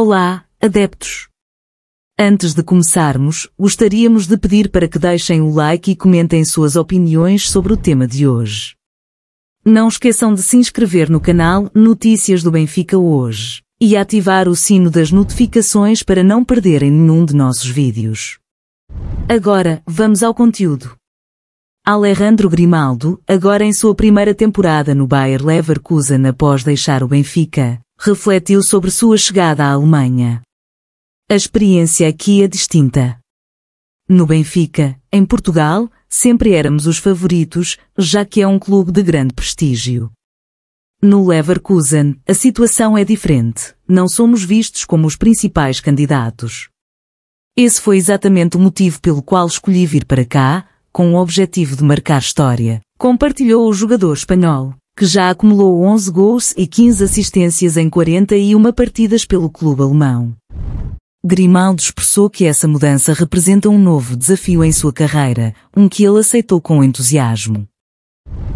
Olá, adeptos! Antes de começarmos, gostaríamos de pedir para que deixem o like e comentem suas opiniões sobre o tema de hoje. Não esqueçam de se inscrever no canal Notícias do Benfica hoje e ativar o sino das notificações para não perderem nenhum de nossos vídeos. Agora, vamos ao conteúdo. Alejandro Grimaldo, agora em sua primeira temporada no Bayer Leverkusen após deixar o Benfica, refletiu sobre sua chegada à Alemanha. A experiência aqui é distinta. No Benfica, em Portugal, sempre éramos os favoritos, já que é um clube de grande prestígio. No Leverkusen, a situação é diferente, não somos vistos como os principais candidatos. Esse foi exatamente o motivo pelo qual escolhi vir para cá, com o objetivo de marcar história, compartilhou o jogador espanhol que já acumulou 11 gols e 15 assistências em 41 partidas pelo clube alemão. Grimaldo expressou que essa mudança representa um novo desafio em sua carreira, um que ele aceitou com entusiasmo.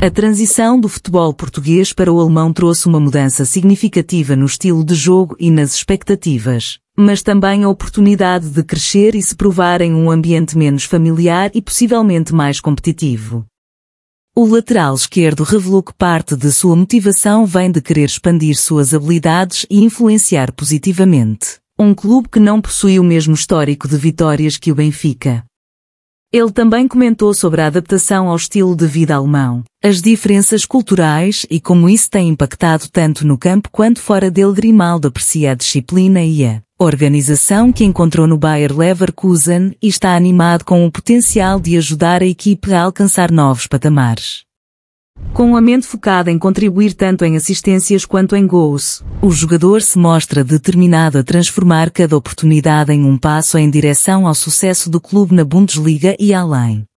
A transição do futebol português para o alemão trouxe uma mudança significativa no estilo de jogo e nas expectativas, mas também a oportunidade de crescer e se provar em um ambiente menos familiar e possivelmente mais competitivo. O lateral esquerdo revelou que parte de sua motivação vem de querer expandir suas habilidades e influenciar positivamente um clube que não possui o mesmo histórico de vitórias que o Benfica. Ele também comentou sobre a adaptação ao estilo de vida alemão, as diferenças culturais e como isso tem impactado tanto no campo quanto fora dele. Grimaldo aprecia a disciplina e a organização que encontrou no Bayer Leverkusen e está animado com o potencial de ajudar a equipe a alcançar novos patamares. Com a mente focada em contribuir tanto em assistências quanto em gols, o jogador se mostra determinado a transformar cada oportunidade em um passo em direção ao sucesso do clube na Bundesliga e além.